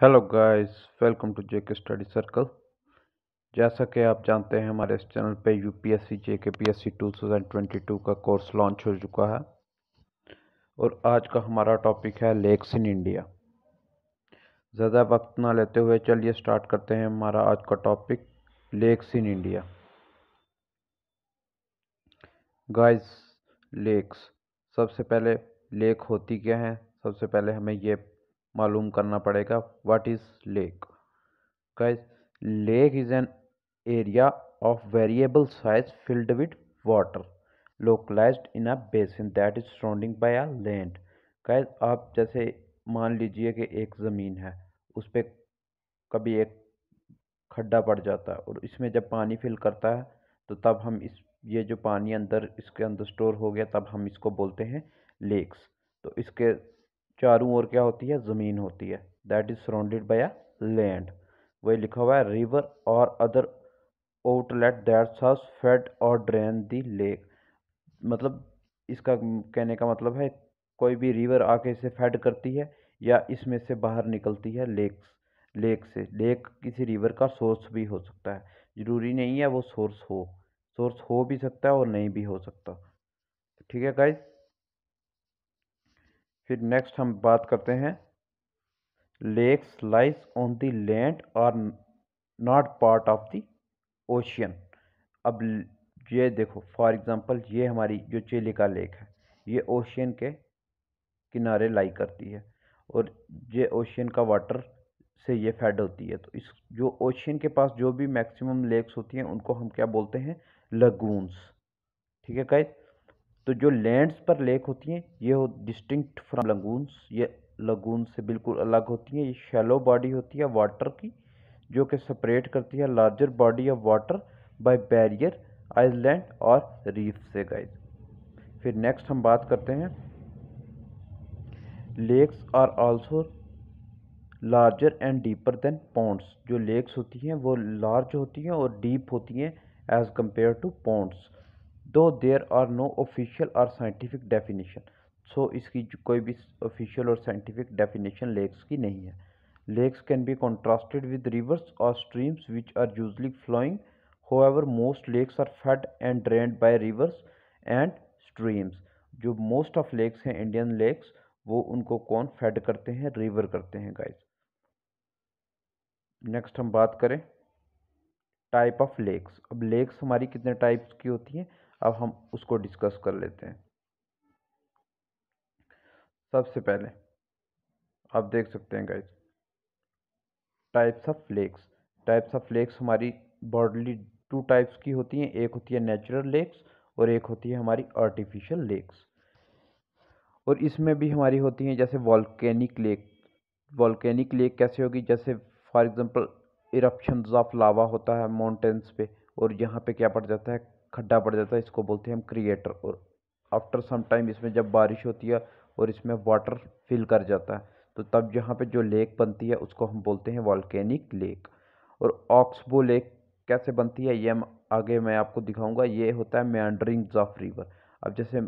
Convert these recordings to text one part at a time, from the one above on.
hello guys welcome to J K study circle जैसा कि आप जानते हैं हमारे इस चैनल पे UPSC J K P S का कोर्स लॉन्च हो चुका है और आज का हमारा टॉपिक है लेक्स इन इंडिया ज़्यादा वक्त ना लेते हुए चलिए स्टार्ट करते हैं हमारा आज का topic lakes in India guys lakes सबसे पहले लेक होती क्या है सबसे पहले हमें ये मालूम करना पड़ेगा what is lake guys lake is an area of variable size filled with water localized in a basin that is surrounding by a land guys आप जैसे मान लीजिए कि एक ज़मीन है उस पर कभी एक खड्डा पड़ जाता है और इसमें जब पानी फिल करता है तो तब हम इस ये जो पानी अंदर इसके अंदर स्टोर हो गया तब हम इसको बोलते हैं लेक्स तो इसके चारों ओर क्या होती है ज़मीन होती है that is surrounded by a land वही लिखा हुआ है रिवर और other outlet that serve fed और ड्रेन दी लेक मतलब इसका कहने का मतलब है कोई भी रिवर आके इसे फेड करती है या इसमें से बाहर निकलती है लेक लेक से लेक किसी रिवर का सोर्स भी हो सकता है ज़रूरी नहीं है वो सोर्स हो सोर्स हो भी सकता है और नहीं भी हो सकता ठीक है गाइज फिर नेक्स्ट हम बात करते हैं lakes lies on the land और not part of the ocean अब ये देखो फॉर एग्ज़ाम्पल ये हमारी जो चिलिका लेक है ये ओशियन के किनारे लाई करती है और ये ओशियन का वाटर से ये फेड होती है तो इस जो ओशियन के पास जो भी मैक्सिमम लेक्स होती हैं उनको हम क्या बोलते हैं लगूनस ठीक है कैद तो जो लैंड्स पर लेक होती हैं ये हो डिस्टिंक्ट फ्राम लगूनस ये लगून से बिल्कुल अलग होती हैं ये शैलो बॉडी होती है वाटर की जो कि सेपरेट करती है larger body of water by barrier island और रीफ से गाइज फिर नेक्स्ट हम बात करते हैं lakes are also larger and deeper than ponds जो लेक्स होती हैं वो लार्ज होती हैं और डीप होती हैं as compare to ponds though there are no official और साइंटिफिक डेफिनेशन सो इसकी कोई भी ऑफिशियल और साइंटिफिक डेफिनेशन लेक्स की नहीं है lakes can be contrasted with rivers और streams which are usually flowing ever most lakes are fed and drained by rivers and streams जो मोस्ट ऑफ लेक्स हैं इंडियन लेक्स वो उनको कौन फेड करते हैं रिवर करते हैं गाइज नेक्स्ट हम बात करें टाइप ऑफ लेक्स अब लेक्स हमारी कितने टाइप्स की होती हैं अब हम उसको डिस्कस कर लेते हैं सबसे पहले आप देख सकते हैं guys types of lakes types of lakes हमारी बॉडली टू टाइप्स की होती हैं एक होती है नेचुरल लेक्स और एक होती है हमारी आर्टिफिशियल लेक्स और इसमें भी हमारी होती हैं जैसे वॉल्केनिक लेक वॉल्केनिक लेक कैसे होगी जैसे for example eruption of lava होता है माउंटेंस पे और यहाँ पे क्या पड़ जाता है खड्डा पड़ जाता है इसको बोलते हैं हम क्रिएटर और आफ्टर सम टाइम इसमें जब बारिश होती है और इसमें वाटर फिल कर जाता है तो तब यहाँ पे जो लेक बनती है उसको हम बोलते हैं वॉल्केनिक लेक और ऑक्सबो लेक कैसे बनती है ये हम आगे मैं आपको दिखाऊंगा ये होता है मैंड्रिंग्स ऑफ रिवर अब जैसे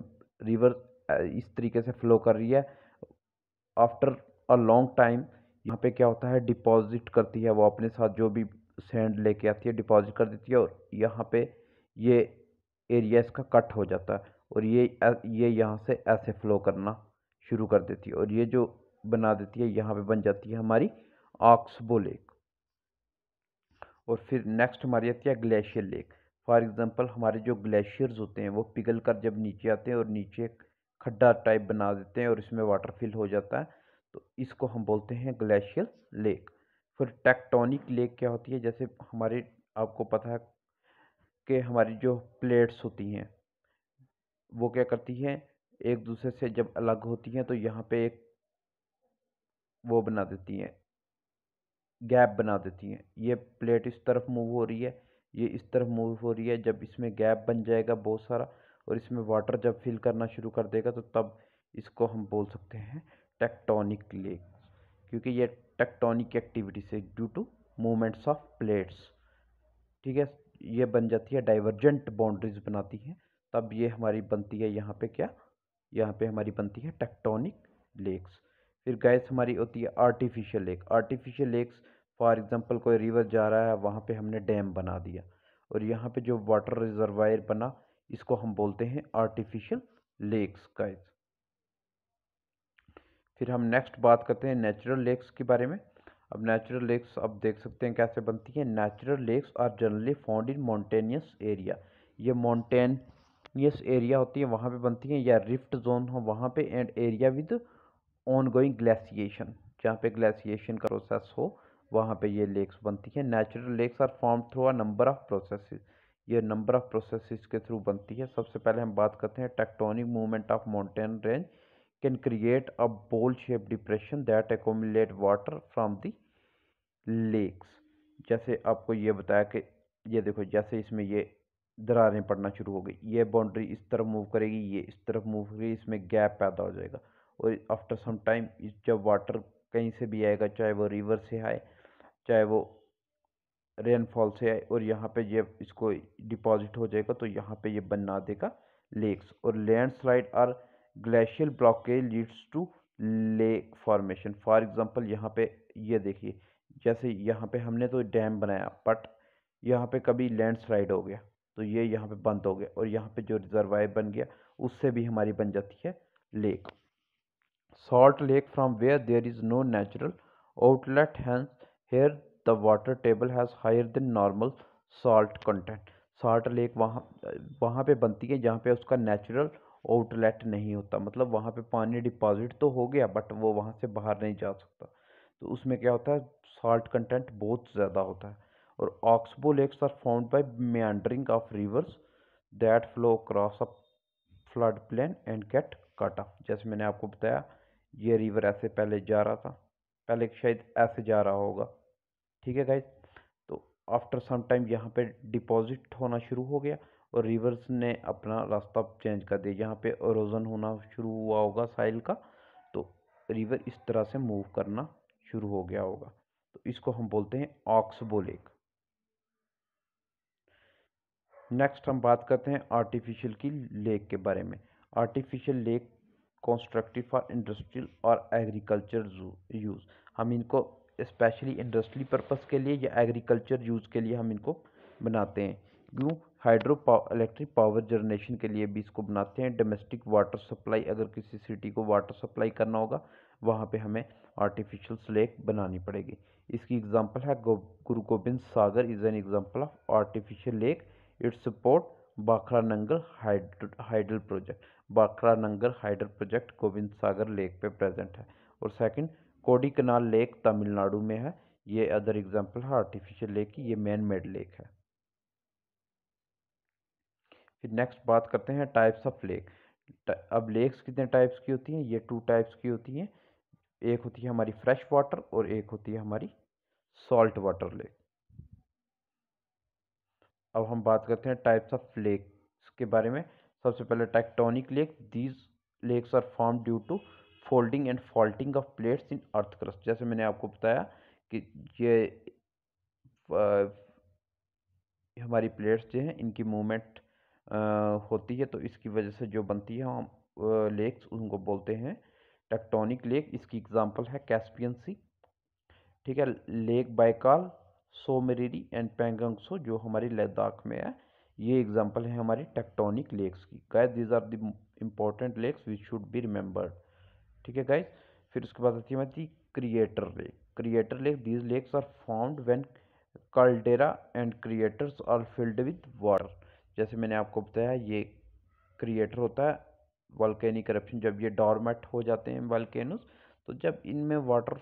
रिवर इस तरीके से फ्लो कर रही है आफ्टर अ लॉन्ग टाइम यहाँ पे क्या होता है डिपॉजिट करती है वो अपने साथ जो भी सेंड लेके आती है डिपॉजिट कर देती है और यहाँ पे ये एरिया इसका कट हो जाता है और ये ये यहाँ से ऐसे फ्लो करना शुरू कर देती है और ये जो बना देती है यहाँ पे बन जाती है हमारी ऑक्सबो लेक और फिर नेक्स्ट हमारी आती है ग्लेशियर लेक फॉर एग्ज़ाम्पल हमारे जो ग्लेशियर्स होते हैं वो पिघल कर जब नीचे आते हैं और नीचे खड्डा टाइप बना देते हैं और इसमें वाटर फिल हो जाता है तो इसको हम बोलते हैं ग्लेशियर लेक फिर टेक्टोनिक लेक क्या होती है जैसे हमारे आपको पता है के हमारी जो प्लेट्स होती हैं वो क्या करती हैं एक दूसरे से जब अलग होती हैं तो यहाँ पे एक वो बना देती हैं गैप बना देती हैं ये प्लेट इस तरफ मूव हो रही है ये इस तरफ मूव हो रही है जब इसमें गैप बन जाएगा बहुत सारा और इसमें वाटर जब फिल करना शुरू कर देगा तो तब इसको हम बोल सकते हैं टेक्टोनिक लेक क्योंकि ये टेक्टोनिक एक्टिविटी से due to movements of plates ठीक है ये बन जाती है डाइवर्जेंट बाउंड्रीज बनाती हैं तब ये हमारी बनती है यहाँ पे क्या यहाँ पे हमारी बनती है टेक्टोनिक लेक्स फिर गैस हमारी होती है artificial lake artificial lakes for example कोई रिवर जा रहा है वहाँ पे हमने डैम बना दिया और यहाँ पे जो वाटर रिजर्वायर बना इसको हम बोलते हैं आर्टिफिशियल लेक्स गैस फिर हम नेक्स्ट बात करते हैं नेचुरल लेक्स के बारे में अब नेचुरल लेक्स आप देख सकते हैं कैसे बनती हैं natural lakes are generally found in mountainous area ये माउंटेनियस एरिया होती है वहाँ पे बनती हैं या रिफ्ट जोन हो वहाँ पे and area with ongoing glaciation जहाँ पे ग्लेसिएशन का प्रोसेस हो वहाँ पे ये लेक्स बनती हैं natural lakes are form through a number of process ये नंबर ऑफ प्रोसेस के थ्रू बनती है सबसे पहले हम बात करते हैं tectonic movement of mountain range can create a bowl shape depression that accumulate water from the lakes जैसे आपको ये बताया कि ये देखो जैसे इसमें ये दरारें पड़ना शुरू हो गई ये बाउंड्री इस तरफ मूव करेगी ये इस तरफ मूव करेगी इसमें गैप पैदा हो जाएगा और आफ्टर सम टाइम जब वाटर कहीं से भी आएगा चाहे वो रिवर से आए चाहे वो रेनफॉल से आए और यहाँ पे ये इसको डिपॉजिट हो जाएगा तो यहाँ पे ये बना देगा लेक्स और landslide or glacial blockage leads to lake formation for example यहाँ पे ये देखिए जैसे यहाँ पे हमने तो डैम बनाया बट यहाँ पे कभी लैंडस्लाइड हो गया तो ये यहाँ पे बंद हो गया और यहाँ पे जो रिजर्वाइव बन गया उससे भी हमारी बन जाती है lake salt lake from where there is no natural outlet hence here the water table has higher than normal salt content salt lake वहाँ वहाँ पे बनती है जहाँ पे उसका नेचुरल आउटलेट नहीं होता मतलब वहाँ पे पानी डिपॉजिट तो हो गया बट वो वहाँ से बाहर नहीं जा सकता तो उसमें क्या होता है साल्ट कंटेंट बहुत ज़्यादा होता है और oxbow lakes are found by meandering of rivers that flow cross a flood plain and get cut off जैसे मैंने आपको बताया ये रिवर ऐसे पहले जा रहा था पहले शायद ऐसे जा रहा होगा ठीक है गाइज तो आफ्टर सम टाइम यहाँ पे डिपॉजिट होना शुरू हो गया और रिवर्स ने अपना रास्ता चेंज कर दिया यहाँ पे रोज़न होना शुरू हुआ होगा साइल का तो रिवर इस तरह से मूव करना शुरू हो गया होगा तो इसको हम बोलते हैं ऑक्सबोलेक नेक्स्ट हम बात करते हैं आर्टिफिशियल की लेक के बारे में artificial lake constructed for industrial और एग्रीकल्चर यूज़ हम इनको स्पेशली इंडस्ट्री पर्पस के लिए या एग्रीकल्चर यूज़ के लिए हम इनको बनाते हैं क्यों hydro power electric power generation के लिए भी इसको बनाते हैं डोमेस्टिक वाटर सप्लाई अगर किसी सिटी को वाटर सप्लाई करना होगा वहाँ पे हमें आर्टिफिशियल स्लेक बनानी पड़ेगी इसकी एग्जांपल है Guru Gobind Sagar is an example of artificial lake it support Bhakra Nangal hydel project Bhakra Nangal hydel project Govind Sagar lake पे प्रेजेंट है और सेकंड कोडी कनाल लेक तमिलनाडु में है ये अदर एग्जाम्पल है आर्टिफिशियल लेक की ये मैन मेड लेक है फिर नेक्स्ट बात करते हैं टाइप्स ऑफ लेक अब लेक्स कितने टाइप्स की होती हैं ये टू टाइप्स की होती हैं एक होती है हमारी फ्रेश वाटर और एक होती है हमारी सॉल्ट वाटर लेक अब हम बात करते हैं टाइप्स ऑफ लेक्स के बारे में सबसे पहले tectonic lake these lakes are form due to folding and faulting of plates in earth crust जैसे मैंने आपको बताया कि ये आ, हमारी प्लेट्स जो हैं इनकी मूवमेंट होती है तो इसकी वजह से जो बनती है हम लेक्स उनको बोलते हैं टेक्टोनिक लेक इसकी एग्जांपल है कैस्पियन सी ठीक है lake Baikal Tsomoriri and Pangong Tso जो हमारी लद्दाख में है ये एग्जांपल है हमारी टेक्टोनिक लेक्स की guys these are the important lakes which should be remembered ठीक है गाइस फिर उसके बाद आती है हमारी crater lake crater lake these lakes are found when caldera and craters are filled with water जैसे मैंने आपको बताया ये क्रिएटर होता है वॉल्केनिक करप्शन जब ये डॉर्मेट हो जाते हैं वॉल्केनोस तो जब इनमें वाटर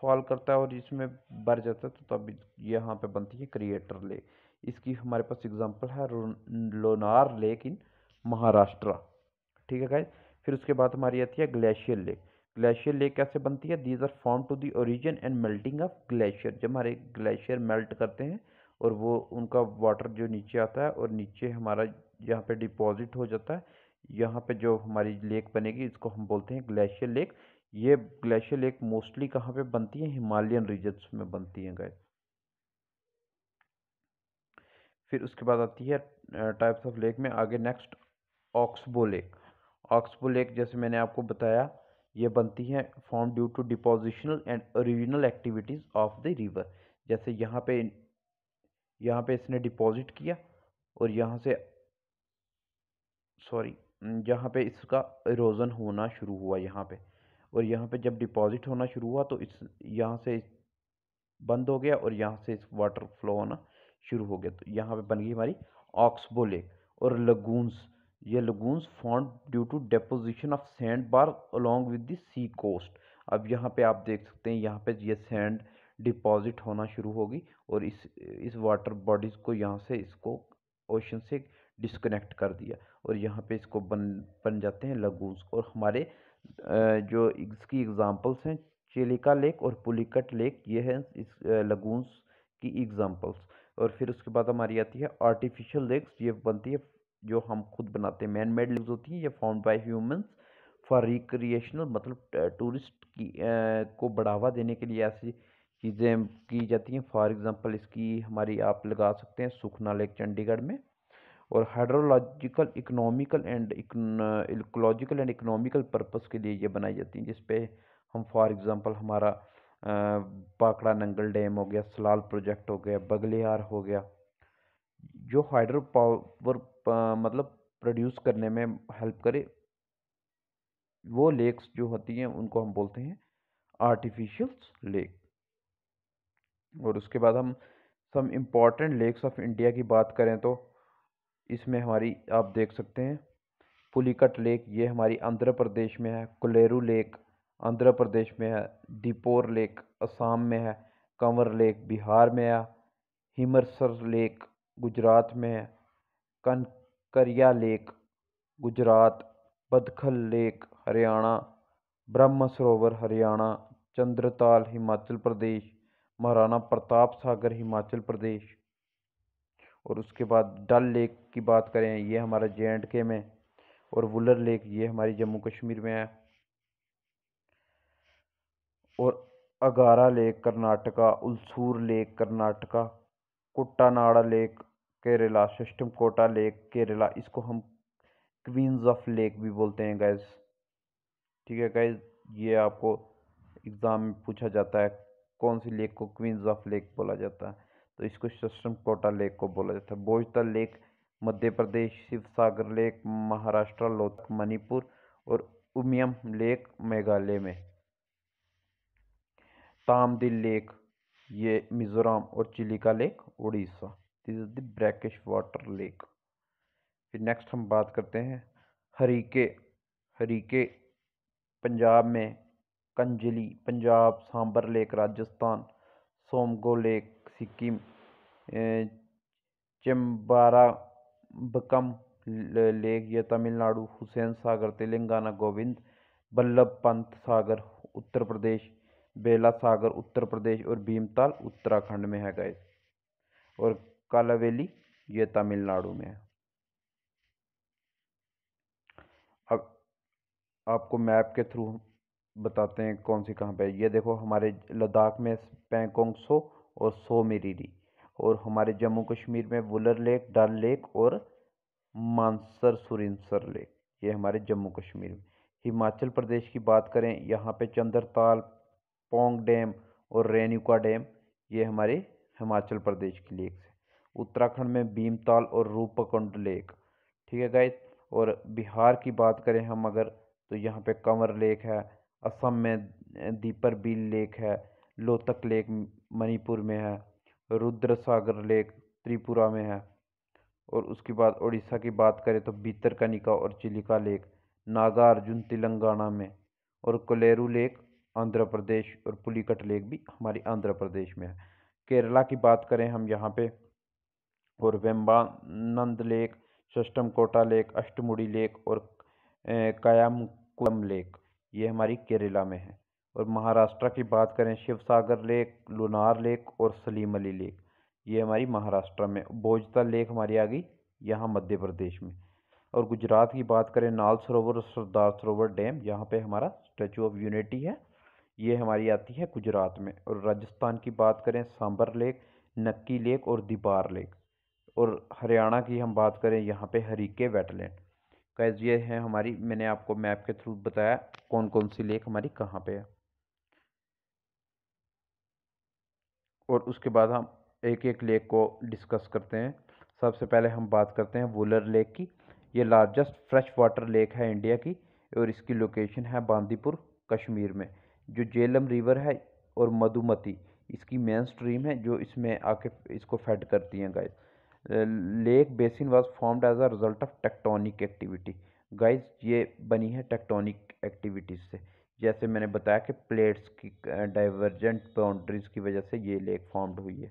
फॉल करता है और इसमें भर जाता है तो तब यहाँ पे बनती है क्रिएटर लेक इसकी हमारे पास एग्जांपल है लोनार लेक इन महाराष्ट्र ठीक है गाइज फिर उसके बाद हमारी आती है ग्लेशियर लेक ग्लेशियर लेक कैसे बनती है these are form to the origin and melting of glacier जब हमारे ग्लेशियर मेल्ट करते हैं और वो उनका वाटर जो नीचे आता है और नीचे हमारा यहाँ पे डिपॉजिट हो जाता है यहाँ पे जो हमारी लेक बनेगी इसको हम बोलते हैं ग्लेशियर लेक ये ग्लेशियर लेक मोस्टली कहाँ पे बनती है हिमालयन रीजन्स में बनती हैं गए फिर उसके बाद आती है टाइप्स ऑफ लेक में आगे next oxbow lake oxbow lake जैसे मैंने आपको बताया ये बनती है form due to depositional and original activities of the river जैसे यहाँ पे यहाँ पे इसने डिपॉजिट किया और यहाँ से सॉरी जहाँ पे इसका इरोज़न होना शुरू हुआ यहाँ पे और यहाँ पे जब डिपॉज़िट होना शुरू हुआ तो इस यहाँ से बंद हो गया और यहाँ से इस वाटर फ्लो होना शुरू हो गया तो यहाँ पे बन गई हमारी ऑक्सबो लेक और लगूनस ये lagoons found due to deposition of sand bar along with the sea coast अब यहाँ पे आप देख सकते हैं यहाँ पे ये सेंड डिपॉजिट होना शुरू होगी और इस इस वाटर बॉडीज़ को यहाँ से इसको ओशन से डिसकनेक्ट कर दिया और यहाँ पे इसको बन बन जाते हैं लगूस और हमारे जो इसकी एग्ज़ाम्पल्स हैं चिलिका लेक और पुलिकट लेक ये हैं इस लगूस की एग्ज़ाम्पल्स और फिर उसके बाद हमारी आती है आर्टिफिशियल लेक्स ये बनती है जो हम खुद बनाते हैं मैन मेड लेक्स होती हैं ये found by humans for recreational मतलब टूरिस्ट की को बढ़ावा देने के लिए ऐसी चीज़ें की जाती हैं फॉर एग्ज़ाम्पल इसकी हमारी आप लगा सकते हैं सुखना लेक चंडीगढ़ में और hydrological economical and ecological and economical purpose के लिए ये बनाई जाती हैं जिस पे हम फॉर एग्जांपल हमारा पाकड़ा नंगल डैम हो गया सलाल प्रोजेक्ट हो गया बगलेहार हो गया जो हाइड्रो पावर मतलब प्रोड्यूस करने में हेल्प करे वो लेक्स जो होती हैं उनको हम बोलते हैं आर्टिफिशियल लेक और उसके बाद हम some important lakes of India की बात करें तो इसमें हमारी आप देख सकते हैं पुलिकट लेक ये हमारी आंध्र प्रदेश में है कुलेरू लेक आंध्र प्रदेश में है दीपोर लेक असम में है कंवर लेक बिहार में है हिमरसर लेक गुजरात में है कनकरिया लेक गुजरात बदखल लेक हरियाणा ब्रह्म सरोवर हरियाणा चंद्रताल हिमाचल प्रदेश महाराणा प्रताप सागर हिमाचल प्रदेश और उसके बाद डल लेक की बात करें ये हमारा जे एंड के में और वुलर लेक ये हमारी जम्मू कश्मीर में है और Agara lake Karnataka Ulsoor lake Karnataka Kuttanad lake Kerala Sasthamkotta lake Kerala इसको हम क्वींस ऑफ लेक भी बोलते हैं गैज़ ठीक है गैज़ ये आपको एग्ज़ाम में पूछा जाता है कौन सी लेक को क्वींस ऑफ लेक बोला जाता है तो इसको सस्टम कोटा लेक को बोला जाता है बोझता लेक मध्य प्रदेश शिव सागर लेक महाराष्ट्र लोत मणिपुर और उमियम लेक मेघालय में तामदिल लेक ये मिजोरम और Chilika lake Orissa this is the brackish water lake फिर नेक्स्ट हम बात करते हैं हरीके हरीके पंजाब में Kanjli Punjab Sambhar lake Rajasthan Tsomgo lake Sikkim Chembarambakkam lake यह तमिलनाडु हुसैन सागर तेलंगाना गोविंद बल्लभ पंत सागर उत्तर प्रदेश बेला सागर उत्तर प्रदेश और भीमताल उत्तराखंड में है गए और कालावेली ये तमिलनाडु में है अब आपको मैप के थ्रू बताते हैं कौन सी कहाँ पे ये देखो हमारे लद्दाख में सो और सो मेरी और हमारे जम्मू कश्मीर में वुलर लेक डल लेक और मानसर सुरिंसर लेक ये हमारे जम्मू कश्मीर में हिमाचल प्रदेश की बात करें यहाँ पे चंद्रताल पोंग डैम और रेणुका डैम ये हमारे हिमाचल प्रदेश की लेक्स हैं उत्तराखंड में भीमताल और रूपकुंड लेक ठीक है गाय और बिहार की बात करें हम अगर तो यहाँ पे कंवर लेक है असम में दीपर बिल लेक है लोतक लेक मणिपुर में है रुद्र सागर लेक त्रिपुरा में है और उसके बाद उड़ीसा की बात करें तो भीतरकनिका और चिलिका लेक नागार्जुन तेलंगाना में और कोलेरू लेक आंध्र प्रदेश और पुलिकट लेक भी हमारी आंध्र प्रदेश में है केरला की बात करें हम यहाँ पे और Vembanad lake Sasthamkotta lake Ashtamudi lake और कायामकुलम लेक ये हमारी केरला में है और महाराष्ट्र की बात करें शिव सागर लेक लुनार लेक और सलीम अली लेक ये हमारी महाराष्ट्र में बोझता लेक हमारी आ गई यहाँ मध्य प्रदेश में और गुजरात की बात करें नाल सरोवर और सरदार सरोवर डैम यहाँ पे हमारा स्टैचू ऑफ यूनिटी है ये हमारी आती है गुजरात में और राजस्थान की बात करें सांबर लेक नक्की लेक और दीपार लेक और हरियाणा की हम बात करें यहाँ पे हरीके वेटलैंड कैज ये है हमारी मैंने आपको मैप के थ्रू बताया कौन कौन सी लेक हमारी कहाँ पे है और उसके बाद हम एक एक लेक को डिस्कस करते हैं सबसे पहले हम बात करते हैं वुलर लेक की ये लार्जेस्ट फ्रेश वाटर लेक है इंडिया की और इसकी लोकेशन है बांदीपुर कश्मीर में जो जेलम रिवर है और मधुमती इसकी मेन स्ट्रीम है जो इसमें आके इसको फेड करती हैं guys lake basin was formed as a result of tectonic activity guys ये बनी है टेक्टोनिक एक्टिविटीज से जैसे मैंने बताया कि प्लेट्स की डाइवर्जेंट बाउंड्रीज की वजह से ये लेक फॉर्म्ड हुई है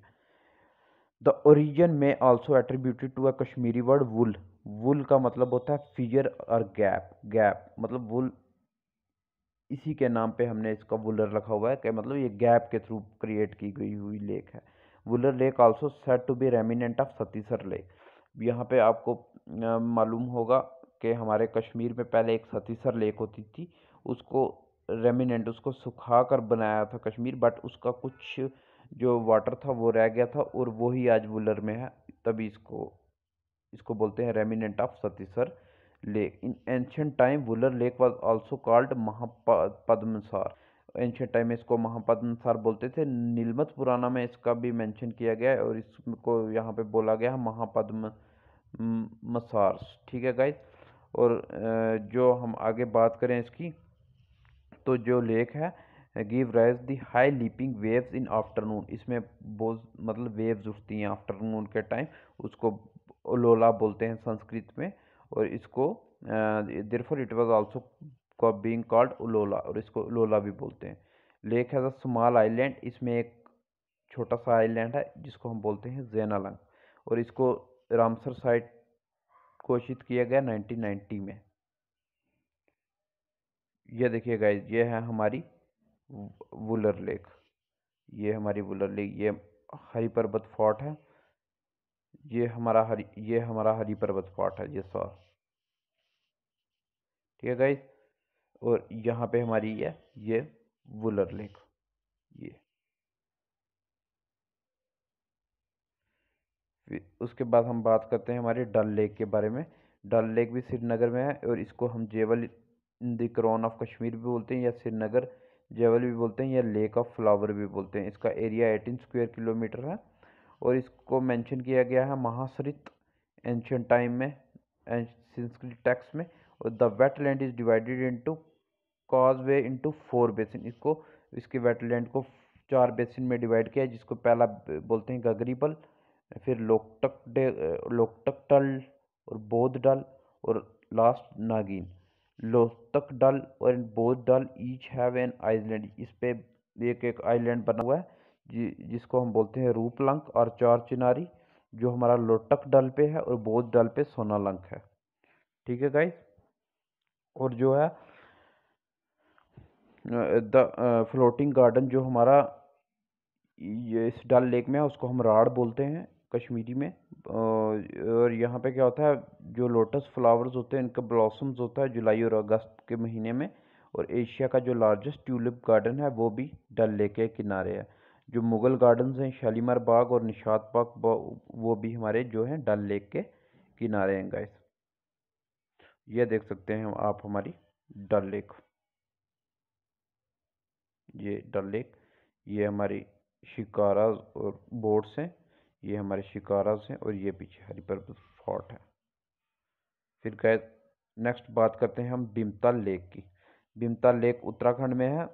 द ओरिजन में also attributed to a Kashmiri word वुल वुल का मतलब होता है फिजर और गैप गैप मतलब वुल इसी के नाम पे हमने इसका वुलर रखा हुआ है कि मतलब ये गैप के थ्रू क्रिएट की गई हुई लेक है Wular lake also said to be remnant of Satisar lake यहाँ पे आपको मालूम होगा कि हमारे कश्मीर में पहले एक सतीसर लेक होती थी उसको रेमिनेंट उसको सुखा कर बनाया था कश्मीर बट उसका कुछ जो वाटर था वो रह गया था और वो ही आज वुलर में है तभी इसको इसको बोलते हैं remnant of Satisar lake in ancient time Wular lake was also called Mahapadmasar ancient time में इसको महापद्मसार बोलते थे नीलमत पुराना में इसका भी मेंशन किया गया है और इसको यहाँ पे बोला गया है महापद्म मसार ठीक है गाइज और जो हम आगे बात करें इसकी तो जो लेक है give rise the high leaping waves in afternoon इसमें बहुत मतलब वेव्स उठती हैं आफ्टरनून के टाइम उसको लोला बोलते हैं संस्कृत में और इसको therefore it was also being called Ullola और इसको लोला भी बोलते हैं लेक है स्मॉल आइलैंड इसमें एक छोटा सा आइलैंड है जिसको हम बोलते हैं जैनालंग और इसको रामसर साइट घोषित किया गया 1990 में ये देखिए गाइज ये है हमारी वुलर लेक ये हमारी वुलर लेक ये हरी पर्वत फोर्ट है ये हमारा हरी ये हमारा हरी पर्वत फोर्ट है ये सौ ठीक है गाइज और यहाँ पे हमारी ये ये वुलर लेक ये उसके बाद हम बात करते हैं हमारे डल लेक के बारे में डल लेक भी श्रीनगर में है और इसको हम जेवल द क्राउन ऑफ कश्मीर भी बोलते हैं या श्रीनगर जेवल भी बोलते हैं या लेक ऑफ फ्लावर भी बोलते हैं इसका एरिया एटीन स्क्वेयर किलोमीटर है और इसको मेंशन किया गया है महासरित एंशंट टाइम में संस्कृत टैक्स में और the wetland is divided into causeway into four basin इसको इसके वेट लैंड को चार बेसिन में डिवाइड किया है जिसको पहला बोलते हैं गगरीबल फिर लोकटक लोकटक टल और बोध डल और लास्ट नागिन डल और Bod Dal each have an island पे एक एक आइलैंड बना हुआ है जि जिसको हम बोलते हैं रूपलंक और चार चिनारी जो हमारा लोटक डल पे है और बौद्ध डल पे सोनालंक है ठीक है गाइस और जो है द फ्लोटिंग गार्डन जो हमारा ये इस डल लेक में है उसको हम राड बोलते हैं कश्मीरी में और यहाँ पे क्या होता है जो लोटस फ्लावर्स होते हैं इनका ब्लॉसम्स होता है जुलाई और अगस्त के महीने में और एशिया का जो लार्जेस्ट ट्यूलिप गार्डन है वो भी डल लेक के किनारे है जो मुग़ल गार्डन्स हैं शालीमार बाग और निशात बाग वो भी हमारे जो हैं डल लेक के किनारे हैं गाइस ये देख सकते हैं आप हमारी डल लेक ये डल लेक ये हमारी शिकारा और बोट्स हैं ये हमारे शिकारा से और ये पीछे हरी पर्पज फोर्ट है फिर गए नेक्स्ट बात करते हैं हम भीमताल लेक की भीमताल लेक उत्तराखंड में है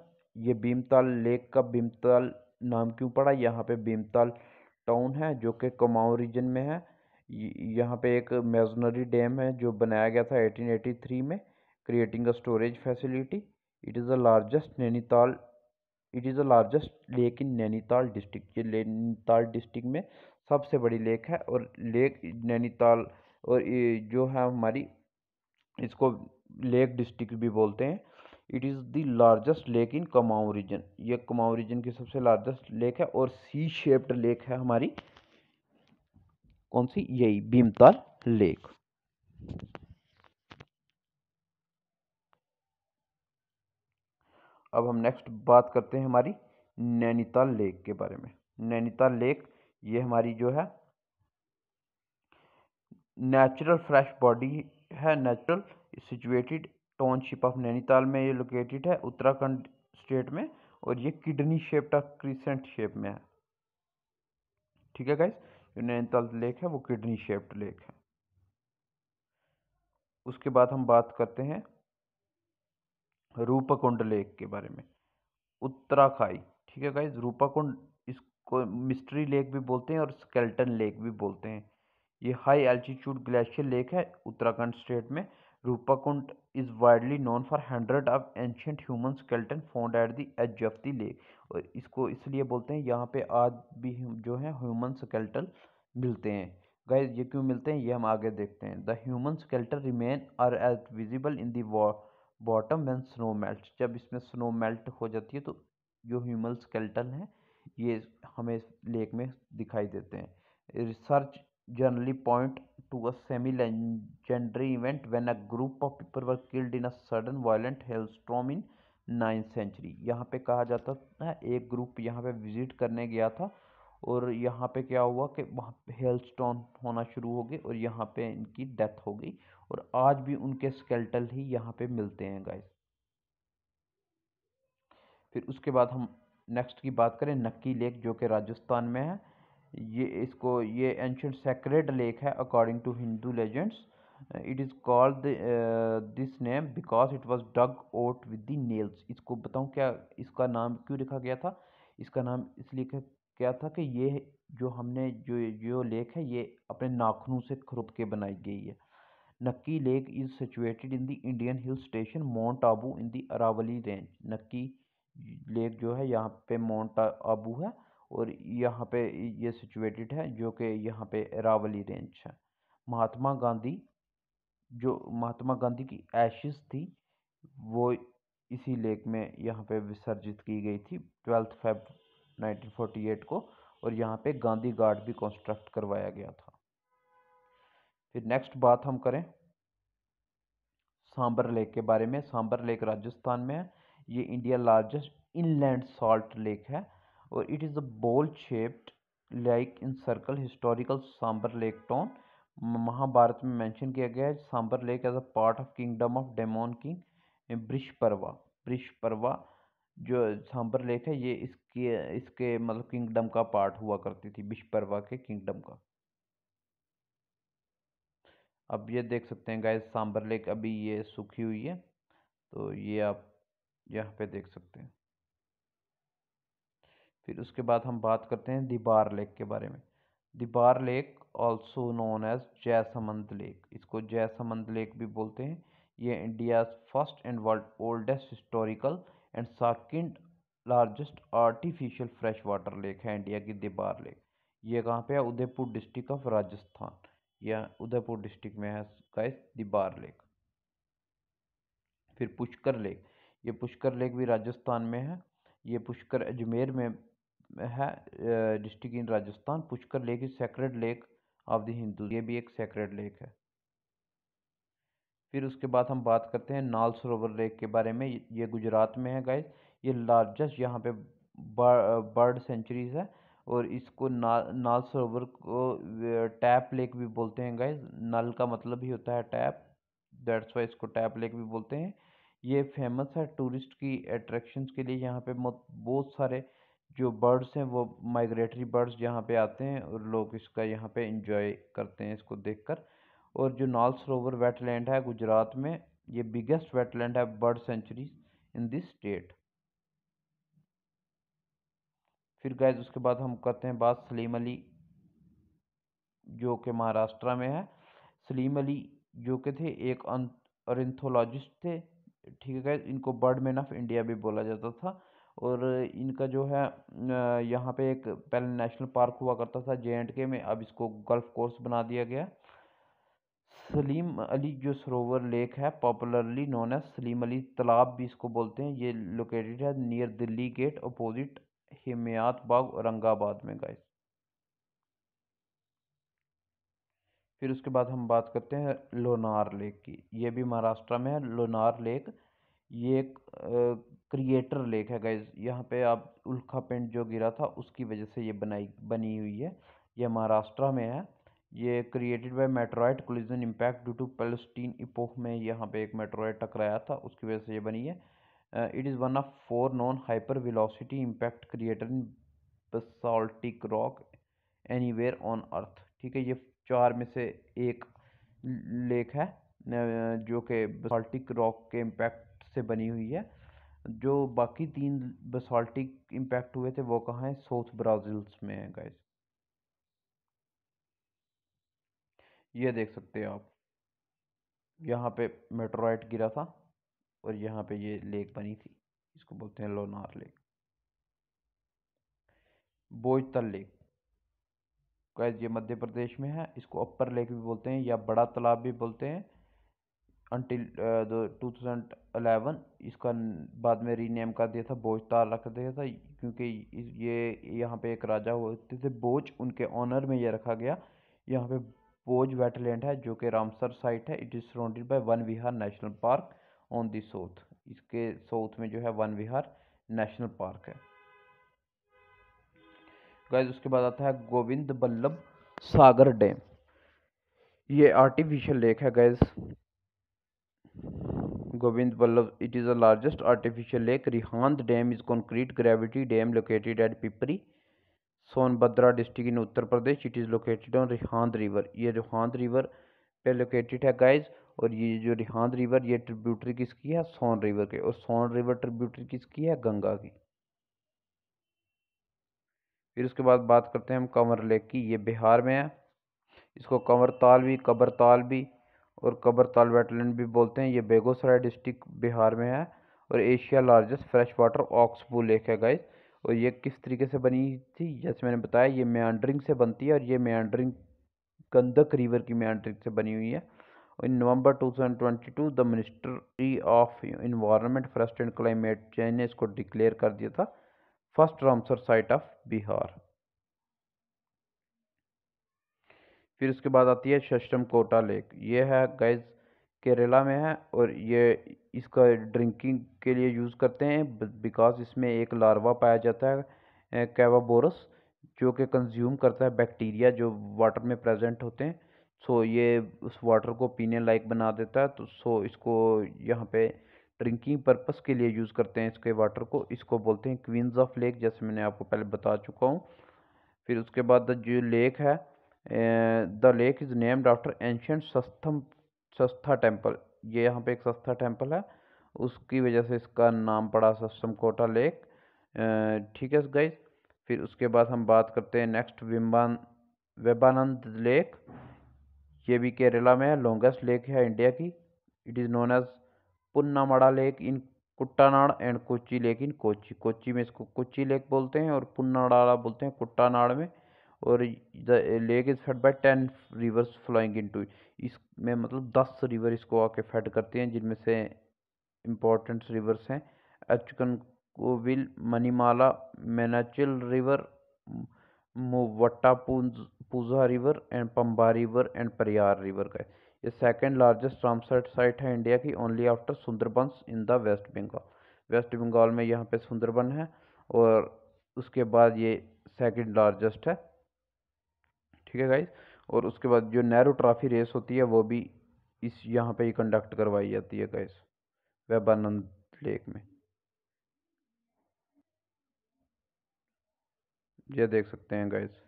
ये भीमताल लेक का भीमताल नाम क्यों पड़ा यहाँ पे भीमताल टाउन है जो कि कमाऊ रीजन में है यहाँ पे एक मेजनरी डैम है जो बनाया गया था 1883 में creating a storage facility it is the largest Nainital it is the largest lake in Nainital district ये नैनीताल डिस्ट्रिक्ट में सबसे बड़ी लेक है और लेक नैनीताल और ये जो है हमारी इसको लेक डिस्ट्रिक्ट भी बोलते हैं it is the largest lake in Kumaon region ये कमाऊ रीजन की सबसे लार्जेस्ट लेक है और सी शेप्ड लेक है हमारी कौन सी यही भीमताल लेक अब हम नेक्स्ट बात करते हैं हमारी नैनीताल लेक के बारे में नैनीताल लेक ये हमारी जो है नेचुरल फ्रेश बॉडी है natural situated township of Nainital में ये लोकेटेड है उत्तराखंड स्टेट में और ये किडनी शेप का क्रिसेंट शेप में है ठीक है गाइस जो नैनीताल लेक है वो किडनी शेप्ड लेक है उसके बाद हम बात करते हैं रूपकुंड लेक के बारे में उत्तराखाई ठीक है गाइज रूपकुंड को मिस्ट्री लेक भी बोलते हैं और स्केल्टन लेक भी बोलते हैं ये हाई एल्टीट्यूड ग्लेशियर लेक है उत्तराखंड स्टेट में Roopkund is widely known for hundred of ancient human skeleton found at the edge of the lake और इसको इसलिए बोलते हैं यहाँ पे आज भी जो है ह्यूमन स्केल्टन मिलते हैं गाइस ये क्यों मिलते हैं ये हम आगे देखते हैं the human skeleton remain are as visible in the bottom when snow melt जब इसमें स्नो मेल्ट हो जाती है तो जो ह्यूमन स्केल्टन है ये हमें लेख में दिखाई देते हैं research generally point to a semi legendary event when a group of people were killed in a violent hail hailstorm in ninth century यहाँ पे कहा जाता है एक ग्रुप यहाँ पे विजिट करने गया था और यहाँ पे क्या हुआ कि वहाँ हेल स्टोन होना शुरू हो गए और यहाँ पे इनकी डेथ हो गई और आज भी उनके स्केल्टल ही यहाँ पे मिलते हैं गाइस फिर उसके बाद हम नेक्स्ट की बात करें नक्की लेक जो कि राजस्थान में है ये इसको ये एंशंट सेक्रेड लेक है according to Hindu legends it is called this name because it was dug out with the nails इसको बताऊँ क्या इसका नाम क्यों लिखा गया था इसका नाम इसलिए क्या था कि ये जो हमने जो जो लेक है ये अपने नाखनों से खुरप के बनाई गई है Nakki lake is situated in the Indian hill station Mount Abu in the Aravalli range Nakki lake जो है यहाँ पे माउंट आबू है और यहाँ पे ये सिचुएटेड है जो कि यहाँ पे अरावली रेंज है महात्मा गांधी जो महात्मा गांधी की एशिस थी वो इसी लेक में यहाँ पे विसर्जित की गई थी ट्वेल्थ फेब 1948 को और यहाँ पे गांधी गार्ड भी कंस्ट्रक्ट करवाया गया था फिर नेक्स्ट बात हम करें सांबर लेक के बारे में सांबर लेक राजस्थान में है ये India largest inland salt lake है और it is a bowl shaped like in circle historical Sambhar lake town Mahabharata में मेंशन किया गया है Sambhar lake as a part of kingdom of demon king Vrishparva जो सांबर लेक है ये इसके इसके मतलब किंगडम का पार्ट हुआ करती थी परवा के किंगडम का अब ये देख सकते हैं गाय सांबर लेक अभी ये सूखी हुई है तो ये आप यहाँ पे देख सकते हैं फिर उसके बाद हम बात करते हैं दीबार लेक के बारे में Dhebar lake also known as Jaisamand lake इसको जयसमंद लेक भी बोलते हैं ये India first and world oldest historical and second largest artificial fresh water lake है इंडिया की दीबार लेक ये कहाँ पे है उदयपुर डिस्ट्रिक्ट ऑफ राजस्थान यह उदयपुर डिस्ट्रिक्ट में है गाइस लेक फिर पुष्कर लेक ये पुष्कर लेक भी राजस्थान में है ये पुष्कर अजमेर में है district in Rajasthan Pushkar lake is sacred lake of the Hindu ये भी एक सेक्रेड लेक है फिर उसके बाद हम बात करते हैं नाल सरोवर लेक के बारे में ये गुजरात में है गाइस ये लार्जेस्ट यहाँ पे बर्ड सेंचुरीज है और इसको ना, नाल सरोवर को टैप लेक भी बोलते हैं गाइस नल का मतलब ही होता है टैप दैट्स वाई इसको टैप लेक भी बोलते हैं ये फेमस है टूरिस्ट की अट्रैक्शंस के लिए यहाँ पे बहुत सारे जो बर्ड्स हैं वो माइग्रेटरी बर्ड्स यहाँ पे आते हैं और लोग इसका यहाँ पे इंजॉय करते हैं इसको देखकर और जो नाल सरोवर वेटलैंड है गुजरात में ये बिगेस्ट वेटलैंड है bird sanctuary in this state फिर गैज उसके बाद हम करते हैं बात सलीम अली जो कि महाराष्ट्र में है सलीम अली जो के थे एक अरिंथोलॉजिस्ट थे ठीक है इनको बर्ड मैन ऑफ इंडिया भी बोला जाता था और इनका जो है यहाँ पे एक पहले नेशनल पार्क हुआ करता था जे एंड के में अब इसको गल्फ कोर्स बना दिया गया सलीम अली जो सरोवर लेक है पॉपुलरली नोन है सलीम अली तालाब भी इसको बोलते हैं ये लोकेटेड है near Delhi gate opposite Himayat Bagh Aurangabad में गाइस फिर उसके बाद हम बात करते हैं लोनार लेक की ये भी महाराष्ट्र में है लोनार लेक ये एक क्रिएटर लेक है गाइज यहाँ पे आप उल्खा पेंट जो गिरा था उसकी वजह से ये बनाई बनी हुई है ये महाराष्ट्र में है ये created by meteorite collision impact due to Pleistocene epoch में यहाँ पे एक मेट्रॉइड टकराया था उसकी वजह से ये बनी है it is one of four known hyper velocity impact crater in basaltic rock where on earth ठीक है ये चार में से एक लेक है जो कि बसाल्टिक रॉक के इम्पैक्ट से बनी हुई है जो बाकी तीन बसाल्टिक इम्पैक्ट हुए थे वो कहाँ हैं साउथ ब्राज़ील्स में हैं गाइस ये देख सकते हैं आप यहाँ पे मेट्रोराइट गिरा था और यहाँ पे ये लेक बनी थी इसको बोलते हैं Lonar lake Bhojtal lake guys ये मध्य प्रदेश में है इसको अपर लेक भी बोलते हैं या बड़ा तालाब भी बोलते हैं अनटिल टू थाउजेंड अलेवन इसका बाद में रीनेम कर दिया था बोझ ताल रख दिया था क्योंकि ये यहाँ पे एक राजा होते थे बोझ उनके ऑनर में ये रखा गया यहाँ पे बोझ वेटलैंड है जो कि रामसर साइट है it is surrounded by Van Vihar national park on the south इसके साउथ में जो है वन विहार नेशनल पार्क है गाइज उसके बाद आता है गोविंद बल्लभ सागर डैम ये आर्टिफिशियल लेक है guys Govind Ballabh it is the largest artificial lake Rihand dam is concrete gravity dam located at Pipri Sonbhadra district in Uttar Pradesh it is located on Rihand river ये रिहांद रिवर पे लोकेटेड है गाइज और ये जो रिहांद रिवर ये ट्रिब्यूटरी किसकी है सोन रिवर के और सोन रिवर ट्रिब्यूटरी किसकी है गंगा की फिर उसके बाद बात करते हैं हम कंवर लेक की ये बिहार में है इसको कंवर ताल भी कबर ताल भी और कबर ताल वेटलैंड भी बोलते हैं ये बेगूसराय डिस्ट्रिक्ट बिहार में है और Asia largest fresh water oxbow lake है गाइज और ये किस तरीके से बनी थी जैसे मैंने बताया ये मैंड्रिंग से बनती है और ये मैंड्रिंग गंदक रिवर की मैंड्रिंग से बनी हुई है in November 2022 the ministry of environment forest and climate change ने इसको डिक्लेयर कर दिया था first Ramsar site of Bihar फिर उसके बाद आती है शस्टम कोटा लेक ये है गैस केरला में है और ये इसका ड्रिंकिंग के लिए यूज़ करते हैं बिकॉज इसमें एक लार्वा पाया जाता है कैवाबोरस जो कि कंज्यूम करता है बैक्टीरिया जो वाटर में प्रेजेंट होते हैं सो ये उस वाटर को पीने लायक बना देता है तो सो इसको यहाँ पे ड्रिंकिंग पर्पस के लिए यूज़ करते हैं इसके वाटर को इसको बोलते हैं क्वींस ऑफ लेक जैसे मैंने आपको पहले बता चुका हूँ फिर उसके बाद जो लेक है the lake is named after ancient Sastham Sastha temple ये यहाँ पे एक सस्था टेम्पल है उसकी वजह से इसका नाम पड़ा सस्थम कोटा लेक ठीक है गई फिर उसके बाद हम बात करते हैं नेक्स्ट विम्बान वेबानंद लेक ये भी केरला में है लॉन्गेस्ट लेक है इंडिया की it is known as Punnamada lake in Kuttanad and Kochi lake in Kochi Kochi में इसको कोची लेक बोलते हैं और पुन्नाड़ा बोलते हैं कुट्टानाड़ में और the lake is fed by ten rivers flowing into इसमें मतलब दस रिवर इसको आके फेड करते हैं जिनमें से इम्पोर्टेंट रिवर्स हैं Achankovil Manimala Meenachil river Muvattupuzha river and Pamba river and Periyar river का ये सेकेंड लार्जेस्ट ट्रामसेट साइट है इंडिया की only after Sundarbans in the West Bengal West Bengal में यहाँ पे सुंदरबन है और उसके बाद ये सेकेंड लार्जेस्ट है ठीक है गाइज और उसके बाद जो नेहरू ट्रॉफी रेस होती है वो भी इस यहाँ पे ही कंडक्ट करवाई जाती है गाइज वेबानंद लेक में ये देख सकते हैं गाइज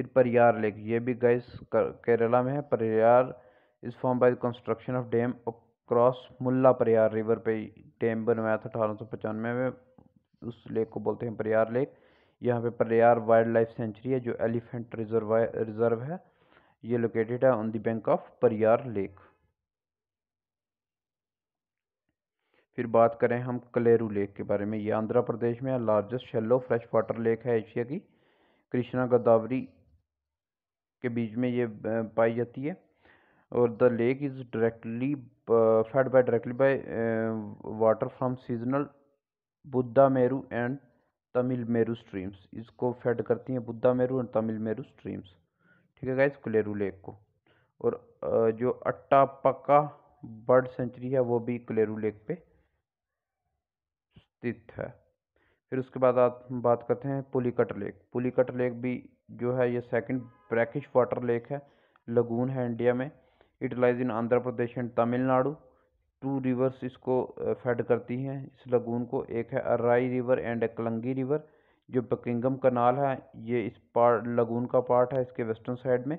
फिर परियार लेक ये भी गैस केरला में है Periyar is form by construction of dam across Mullaperiyar river पे डैम बनवाया था अठारह में उस लेक को बोलते हैं परियार लेक यहाँ पे परियार वाइल्ड लाइफ सेंचुरी है जो एलिफेंट रिजर्व रिजर्व है ये लोकेटेड है on the bank of Periyar lake फिर बात करें हम कलेरू लेक के बारे में ये आंध्र प्रदेश में largest shallow fresh water lake है एशिया की कृष्णा गोदावरी के बीच में ये पाई जाती है और the lake is directly fed by directly by water from seasonal Budameru and Tamil मेरू स्ट्रीम्स इसको फेड करती हैं बुद्धा मेरू एंड तमिल मेरू स्ट्रीम्स ठीक है गाइस कुलेरू लेक को और जो जो पक्का बर्ड सेंचुरी है वो भी कुलेरू लेक पे स्थित है फिर उसके बाद आप बात करते हैं पुलिकट लेक पुलिकट लेक भी जो है ये सेकंड ब्रैकिश वाटर लेक है लगून है इंडिया में it lies in Andhra Pradesh and Tamil Nadu two rivers इसको फेड करती हैं इस लगून को एक है Arani river and Kalangi river जो बकिंगम कनाल है ये इस पार्ट लगून का पार्ट है इसके वेस्टर्न साइड में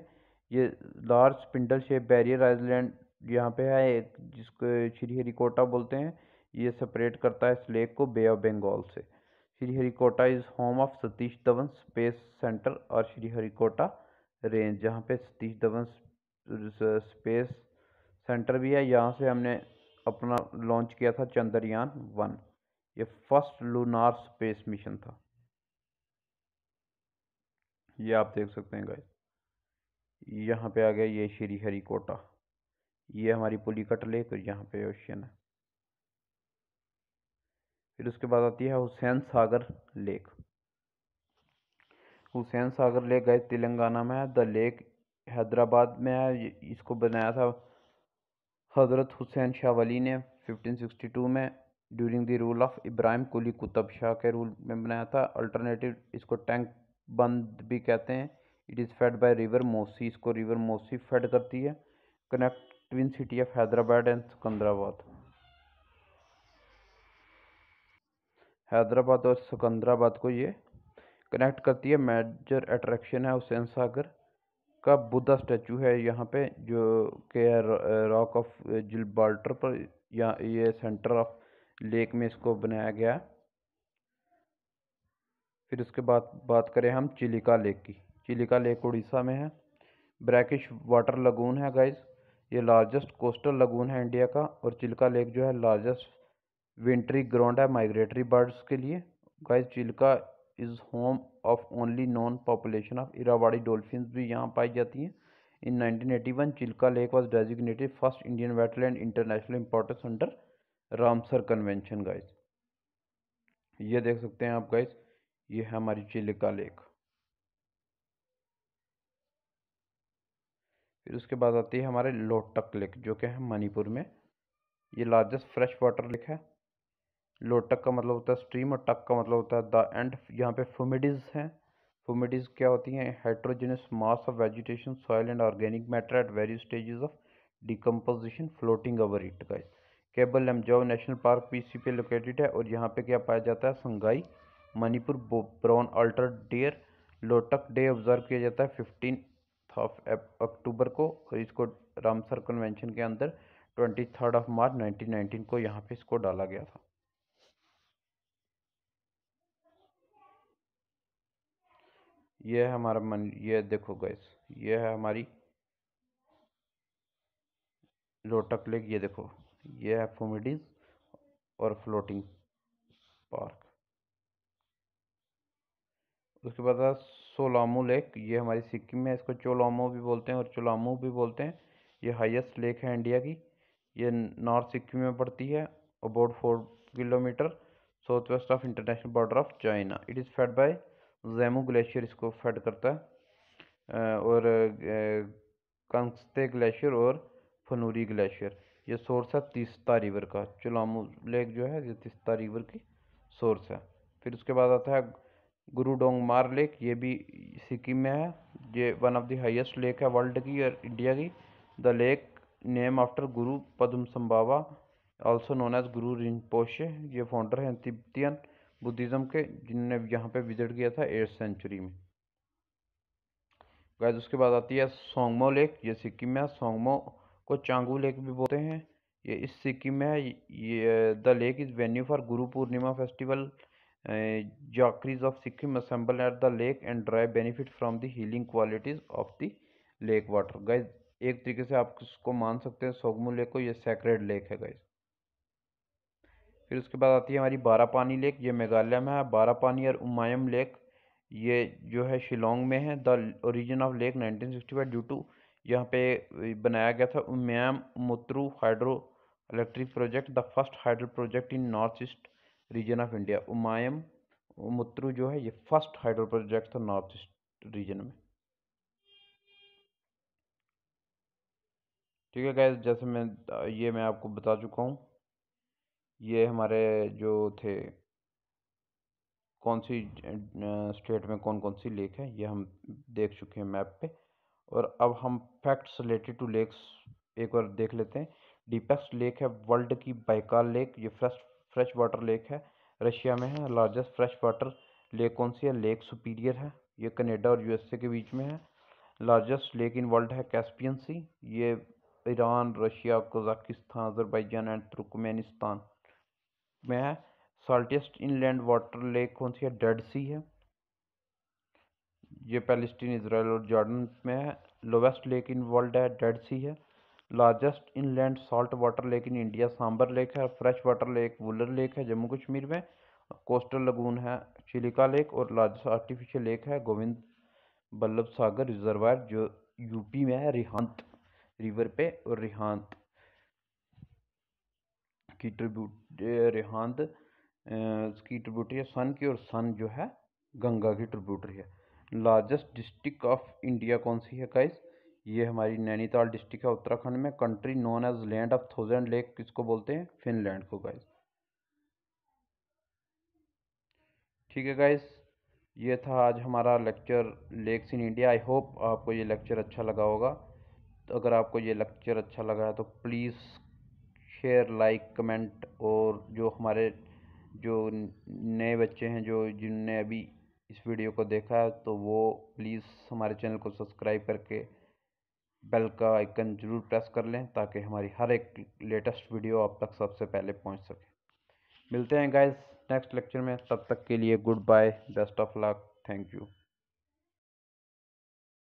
ये large spindle shape barrier island यहाँ पे है एक जिसको श्री हरिकोटा बोलते हैं ये सेपरेट करता है इस लेक को बे ऑफ बंगाल से Sriharikota is home of Satish Dhawan space centre और श्रीहरिकोटा रेंज जहाँ पे सतीश धवन स्पेस सेंटर भी है यहाँ से हमने अपना लॉन्च किया था चंद्रयान वन ये फर्स्ट लूनार स्पेस मिशन था ये आप देख सकते हैं गाइस यहाँ पे आ गया ये श्रीहरिकोटा ये हमारी पुलिकट लेक और यहाँ पे ओशियन है फिर उसके बाद आती है हुसैन सागर लेक हुसैन सागर लेक गए तेलंगाना में है द लेक हैदराबाद में है इसको बनाया था हज़रत हुसैन शाह वली ने 1562 में during the rule of Ibrahim Quli Qutb Shah के रूल में बनाया था अल्टरनेटिव इसको टैंक बंद भी कहते हैं it is fed by river Musi इसको रिवर मोसी फेड करती है connect twin city of Hyderabad and Secunderabad Hyderabad और सिकंदराबाद को ये कनेक्ट करती है मेजर अट्रैक्शन है हुसैन सागर का बुद्धा स्टैचू है यहाँ पे जो के रॉक ऑफ जिल्बाल्टर पर या ये सेंटर ऑफ लेक में इसको बनाया गया फिर उसके बाद बात करें हम चिलिका लेक की चिलिका लेक उड़ीसा में है ब्रैकिश वाटर लगून है गाइज ये लार्जेस्ट कोस्टल लगून है इंडिया का और चिलिका लेक जो है लार्जेस्ट विंट्री ग्राउंड है माइग्रेटरी बर्ड्स के लिए guys Chilka is home of only known population of Irrawaddy dolphin भी यहाँ पाई जाती हैं in 1981 Chilka lake was designated first Indian wetland international importance under Ramsar convention guys ये देख सकते हैं आप गाइस ये है हमारी चिल्का लेक फिर उसके बाद आती है हमारे लोटक लेक जो कि है मणिपुर में ये लार्जेस्ट फ्रेश वाटर लेक है लोटक का मतलब होता है स्ट्रीम और टक का मतलब होता है द एंड यहाँ पे फूमिडीज हैं फूमिडीज क्या होती हैं heterogeneous mass of vegetation soil and organic matter at various stages of decomposition floating over it guys Keibul Lamjao national park पीसी पे लोकेटेड है और यहाँ पे क्या पाया जाता है Sangai Manipur brown antlered deer Loktak day observe किया जाता है फिफ्टीन ऑफ अक्टूबर को और इसको रामसर कन्वेंशन के अंदर twenty third of March nineteen nineteen को यहाँ पे इसको डाला गया था यह है हमारा मन ये देखो गैस यह है हमारी लोटक लेक ये देखो यह है फोमिडीज और फ्लोटिंग पार्क उसके बाद सोलामो सोलामू लेक ये हमारी सिक्किम में इसको चोलामो भी बोलते हैं और चोलामू भी बोलते हैं ये हाईएस्ट लेक है इंडिया की ये नॉर्थ सिक्किम में पड़ती है about four kilometre south west of international border of China it is fed by Zemu glacier इसको फेड करता है और कंगस्ते ग्लेशियर और फनूरी ग्लेशियर ये सोर्स है तीस्ता रिवर का चुलामू लेक जो है ये तीस्ता रिवर की सोर्स है फिर उसके बाद आता है गुरुडोंग मार लेक ये भी सिक्किम में है ये one of the highest lake है वर्ल्ड की और इंडिया की the lake name after Guru Padmasambhava also known as Guru पोशे ये फाउंडर हैं तिब्बतियन बुद्धिज़्म के जिनने यहाँ पे विज़िट किया था एट सेंचुरी में गैस उसके बाद आती है सोंगमो लेक ये सिक्किम में है सोंगमो को चांगू लेक भी बोलते हैं ये इस सिक्किम में है ये the lake is venue for Guru Purnima festival जाकरीज of Sikkim assemble at the lake and drive benefit from the healing qualities of the lake water guys एक तरीके से आप उसको मान सकते हैं सोगमू लेक को ये सेक्रेड लेक है गाइज फिर उसके बाद आती है हमारी बारा पानी लेक ये मेघालय में है बारा पानी और उमायम लेक ये जो है शिलोंग में है the origin of lake 1965 due to यहाँ पे बनाया गया था Umiam Umtru hydro electric project the first hydro project in north east region of India Umiam Umtru जो है ये फर्स्ट हाइड्रो प्रोजेक्ट था नॉर्थ ईस्ट रीजन में ठीक है गैस जैसे मैं ये मैं आपको बता चुका हूँ ये हमारे जो थे कौन सी स्टेट में कौन कौन सी लेक है ये हम देख चुके हैं मैप पे और अब हम फैक्ट्स रिलेटेड टू लेक्स एक बार देख लेते हैं डीपेस्ट लेक है वर्ल्ड की बाइकाल लेक ये फ्रेश फ्रेश वाटर लेक है रशिया में है लार्जेस्ट फ्रेश वाटर लेक कौन सी है लेक सुपीरियर है ये कनेडा और यूएसए के बीच में है लार्जेस्ट लेक इन वर्ल्ड है कैस्पियन सी ये Iran Russia Kazakhstan Azerbaijan and Turkmenistan में सॉल्टेस्ट इनलैंड वाटर लेक कौन सी है डेड सी है ये पैलेस्टीन इसराइल और जॉर्डन में है लोवेस्ट लेक इन वर्ल्ड है डेड सी है largest inland salt water lake in India Sambhar lake है fresh water lake Wular lake है जम्मू कश्मीर में कोस्टल लगून है चिलिका लेक और लार्जेस्ट आर्टिफिशियल लेक है गोविंद बल्लभ सागर रिजर्वायर जो यूपी में है रिहांत रिवर पे और रिहांत की ट्रिब्यूट रिहांद की ट्रिब्यूटरी है सन की और सन जो है गंगा की ट्रिब्यूटरी है लार्जेस्ट डिस्ट्रिक्ट ऑफ इंडिया कौन सी है काइस ये हमारी नैनीताल डिस्ट्रिक्ट है उत्तराखंड में country known as land of thousand lake किसको बोलते हैं फिनलैंड को गाइस ठीक है गाइस ये था आज हमारा lecture lakes in India I hope आपको ये लेक्चर अच्छा लगा होगा तो अगर आपको ये लेक्चर अच्छा लगा है तो प्लीज़ शेयर लाइक कमेंट और जो हमारे जो नए बच्चे हैं जो जिनने अभी इस वीडियो को देखा तो वो प्लीज़ हमारे चैनल को सब्सक्राइब करके बेल का आइकन ज़रूर प्रेस कर लें ताकि हमारी हर एक लेटेस्ट वीडियो आप तक सबसे पहले पहुंच सके मिलते हैं गाइस नेक्स्ट लेक्चर में तब तक के लिए good bye best of luck thank you